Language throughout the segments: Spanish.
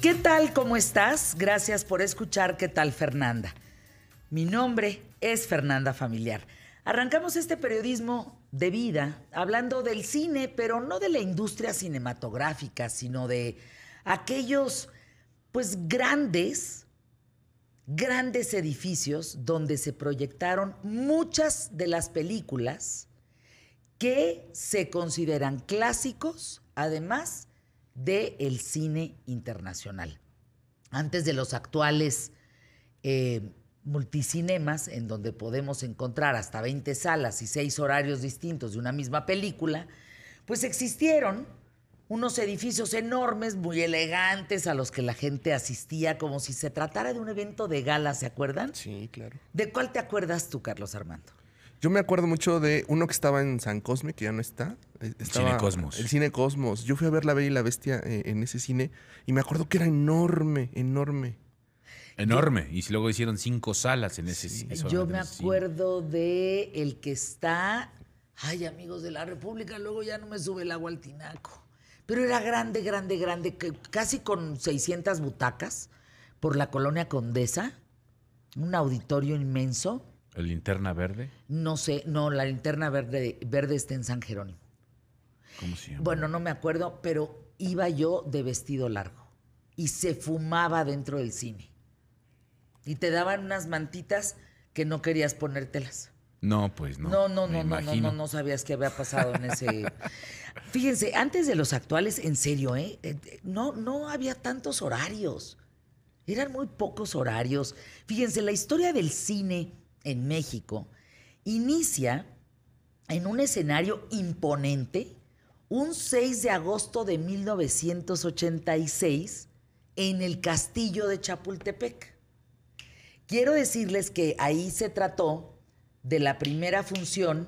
¿Qué tal? ¿Cómo estás? Gracias por escuchar ¿Qué tal Fernanda? Mi nombre es Fernanda Familiar. Arrancamos este periodismo de vida hablando del cine, pero no de la industria cinematográfica, sino de aquellos, pues, grandes, grandes edificios donde se proyectaron muchas de las películas que se consideran clásicos, además del cine internacional. Antes de los actuales eh, multicinemas, en donde podemos encontrar hasta 20 salas y 6 horarios distintos de una misma película, pues existieron unos edificios enormes, muy elegantes, a los que la gente asistía como si se tratara de un evento de gala, ¿se acuerdan? Sí, claro. ¿De cuál te acuerdas tú, Carlos Armando? Yo me acuerdo mucho de uno que estaba en San Cosme, que ya no está. Eh, el Cine Cosmos. El Cine Cosmos. Yo fui a ver La Bella y la Bestia eh, en ese cine y me acuerdo que era enorme, enorme. Enorme. Y y luego hicieron cinco salas en ese cine. Yo me acuerdo de el que está. Ay, amigos de la República, luego ya no me sube el agua al tinaco. Pero era grande, grande, grande, casi con 600 butacas por la colonia Condesa. Un auditorio inmenso ¿El linterna verde? No sé, no, la linterna verde, verde está en San Jerónimo. ¿Cómo se Bueno, no me acuerdo, pero iba yo de vestido largo y se fumaba dentro del cine. Y te daban unas mantitas que no querías ponértelas. No, pues no. No, no, no, no, no, no, no sabías qué había pasado en ese. Fíjense, antes de los actuales, en serio, ¿eh? Eh, ¿eh? No, no había tantos horarios. Eran muy pocos horarios. Fíjense, la historia del cine en México, inicia en un escenario imponente un 6 de agosto de 1986 en el castillo de Chapultepec. Quiero decirles que ahí se trató de la primera función,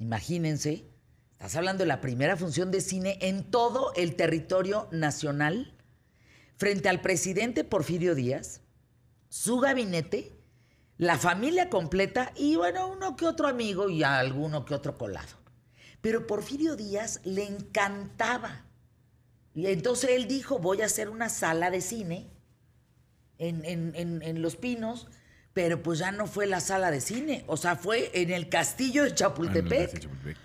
imagínense, estás hablando de la primera función de cine en todo el territorio nacional, frente al presidente Porfirio Díaz, su gabinete la familia completa y bueno, uno que otro amigo y alguno que otro colado. Pero Porfirio Díaz le encantaba. Y entonces él dijo, voy a hacer una sala de cine en, Los Pinos, pero pues ya no fue la sala de cine, o sea, fue en el castillo de Chapultepec. Ah, de Chapultepec.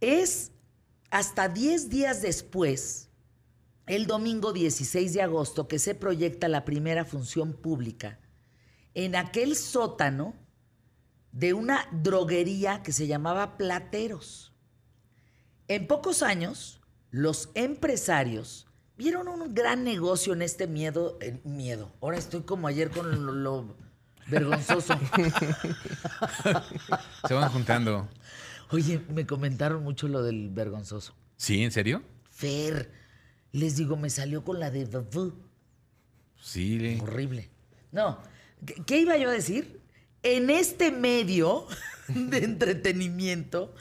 Es hasta 10 días después, el domingo 16 de agosto, que se proyecta la primera función pública en aquel sótano de una droguería que se llamaba Plateros. En pocos años, los empresarios vieron un gran negocio en este miedo. miedo. Ahora estoy como ayer con lo, vergonzoso. se van juntando. Oye, me comentaron mucho lo del vergonzoso. ¿Sí? ¿En serio? Fer. Les digo, me salió con la de... Sí. Horrible. No, ¿Qué, iba yo a decir? En este medio de entretenimiento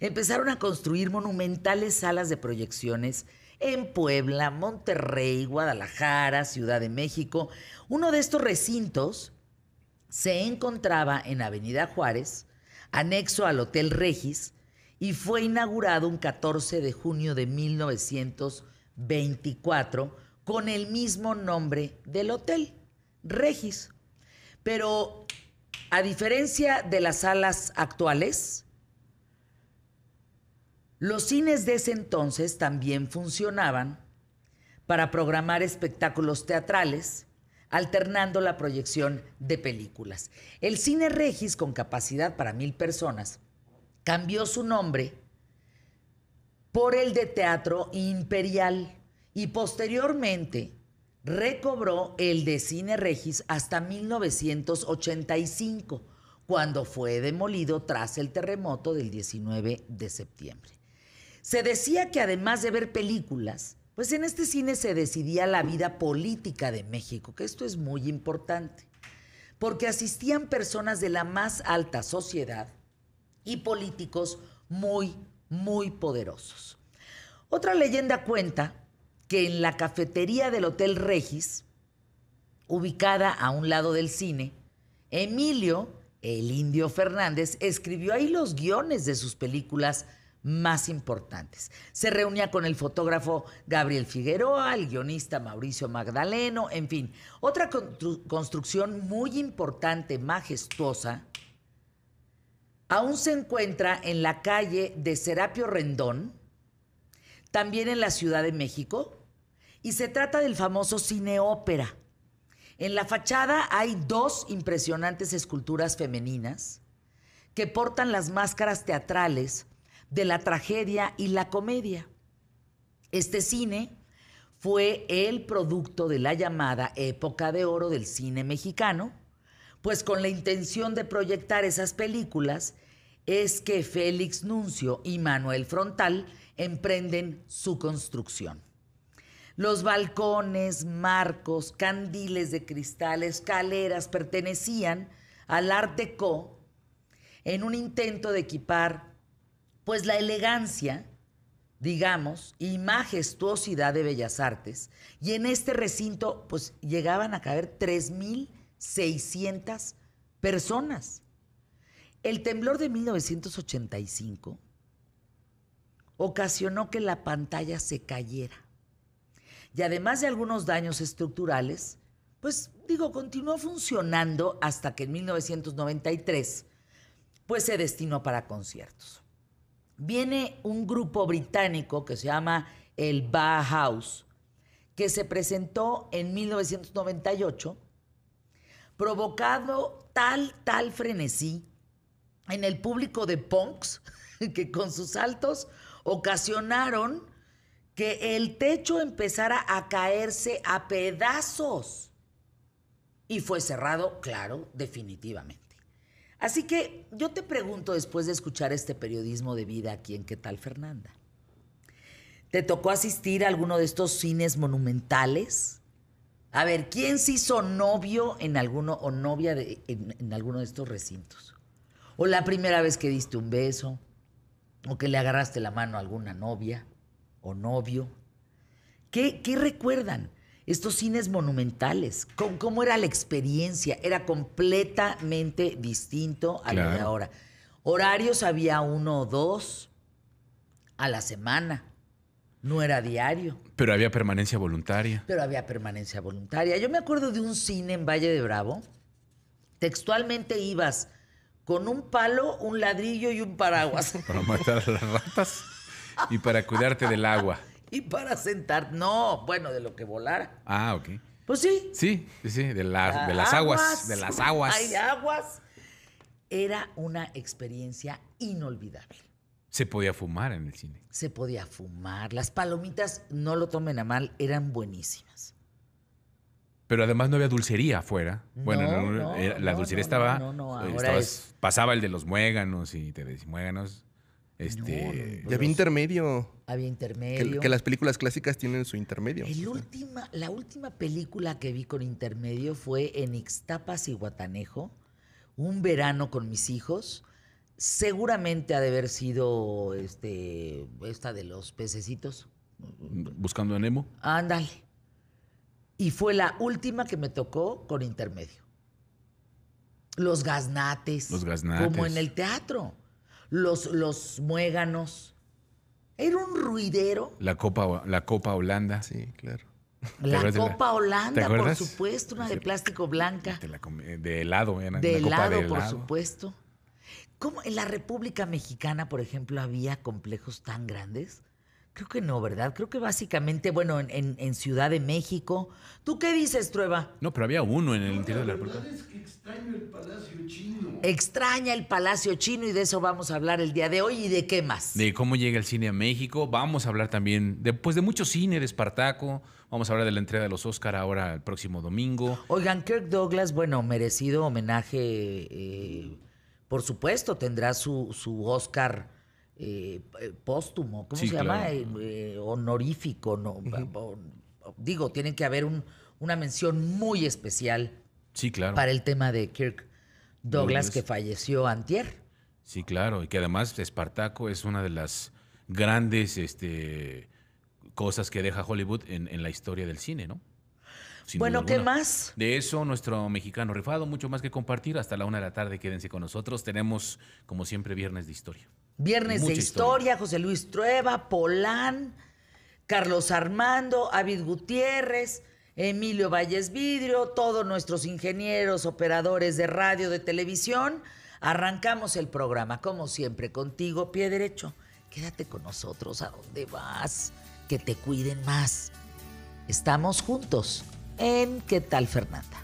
empezaron a construir monumentales salas de proyecciones en Puebla, Monterrey, Guadalajara, Ciudad de México. Uno de estos recintos se encontraba en Avenida Juárez, anexo al Hotel Regis, y fue inaugurado un 14 de junio de 1924 con el mismo nombre del hotel, Regis. Pero a diferencia de las salas actuales, los cines de ese entonces también funcionaban para programar espectáculos teatrales, alternando la proyección de películas. El cine Regis, con capacidad para mil personas, cambió su nombre por el de Teatro Imperial y posteriormente recobró el de Cine Regis hasta 1985, cuando fue demolido tras el terremoto del 19 de septiembre. Se decía que además de ver películas, pues en este cine se decidía la vida política de México, que esto es muy importante, porque asistían personas de la más alta sociedad y políticos muy, muy poderosos. Otra leyenda cuenta que en la cafetería del Hotel Regis, ubicada a un lado del cine, Emilio, el indio Fernández, escribió ahí los guiones de sus películas más importantes. Se reunía con el fotógrafo Gabriel Figueroa, el guionista Mauricio Magdaleno, en fin, otra construcción muy importante, majestuosa, aún se encuentra en la calle de Serapio Rendón, también en la Ciudad de México, y se trata del famoso cine ópera. En la fachada hay dos impresionantes esculturas femeninas que portan las máscaras teatrales de la tragedia y la comedia. Este cine fue el producto de la llamada época de oro del cine mexicano, pues con la intención de proyectar esas películas es que Félix Nuncio y Manuel Frontal emprenden su construcción. Los balcones, marcos, candiles de cristal, escaleras pertenecían al arte co en un intento de equipar pues la elegancia, digamos, y majestuosidad de Bellas Artes. Y en este recinto pues llegaban a caber 3600 personas. El temblor de 1985 ocasionó que la pantalla se cayera. Y además de algunos daños estructurales, pues digo, continuó funcionando hasta que en 1993 pues se destinó para conciertos. Viene un grupo británico que se llama el Bauhaus, que se presentó en 1998, provocado tal, tal frenesí en el público de punks que con sus saltos ocasionaron que el techo empezara a caerse a pedazos. Y fue cerrado, claro, definitivamente. Así que yo te pregunto después de escuchar este periodismo de vida aquí en ¿Qué tal Fernanda? ¿Te tocó asistir a alguno de estos cines monumentales? A ver, ¿quién se hizo novio en alguno o novia en alguno de estos recintos? o la primera vez que diste un beso, o que le agarraste la mano a alguna novia o novio. ¿Qué, recuerdan? Estos cines monumentales, ¿cómo, era la experiencia? Era completamente distinto a lo de ahora. Horarios había uno o dos a la semana. No era diario. Pero había permanencia voluntaria. Pero había permanencia voluntaria. Yo me acuerdo de un cine en Valle de Bravo. Textualmente ibas con un palo, un ladrillo y un paraguas. Para matar a las ratas y para cuidarte del agua. Y para sentar, no, bueno, de lo que volara. Ah, ok. Pues sí. Sí, sí, de, de las aguas, aguas, De las aguas. Hay aguas. Era una experiencia inolvidable. Se podía fumar en el cine. Se podía fumar. Las palomitas, no lo tomen a mal, eran buenísimas. Pero además no había dulcería afuera. Bueno, la dulcería estaba. Estabas, es... Pasaba el de los muéganos y te decía muéganos. Este, había intermedio. Había intermedio. Que, las películas clásicas tienen su intermedio. la última película que vi con intermedio fue en Ixtapas y Guatanejo, un verano con mis hijos. Seguramente ha de haber sido este, esta de los pececitos. Buscando a Nemo. Ándale y fue la última que me tocó con intermedio. Los gasnates Como en el teatro. Los, los muéganos. Era un ruidero. La Copa, la copa Holanda, sí, claro. La Copa Holanda, por supuesto, una de plástico blanca. De, helado, era de, helado, de helado, por supuesto. ¿Cómo en la República Mexicana, por ejemplo, había complejos tan grandes? Creo que no, ¿verdad? Creo que básicamente, bueno, en, Ciudad de México. ¿Tú qué dices, Trueba? No, pero había uno en el interior de la es que extraño el Palacio Chino. Extraña el Palacio Chino y de eso vamos a hablar el día de hoy. ¿Y de qué más? De cómo llega el cine a México. Vamos a hablar también, pues, de muchos cine, de Espartaco. Vamos a hablar de la entrega de los Óscar ahora el próximo domingo. Oigan, Kirk Douglas, bueno, merecido homenaje. Eh, por supuesto, tendrá su, su Oscar eh, eh, póstumo, ¿cómo se llama? Eh, honorífico, no, digo, tiene que haber una mención muy especial sí, claro. para el tema de Kirk Douglas, que falleció antier. Sí, claro, y que además Espartaco es una de las grandes este, cosas que deja Hollywood en, la historia del cine, ¿no? bueno, ¿qué más? De eso, nuestro mexicano rifado, mucho más que compartir. Hasta la una de la tarde, quédense con nosotros. Tenemos, como siempre, viernes de historia. Viernes de historia, José Luis Trueba, Polán, Carlos Armando, Avid Gutiérrez, Emilio Valles Vidrio, todos nuestros ingenieros, operadores de radio, de televisión. Arrancamos el programa, como siempre, contigo, pie derecho. Quédate con nosotros a dónde vas, que te cuiden más. Estamos juntos en ¿Qué tal, Fernanda?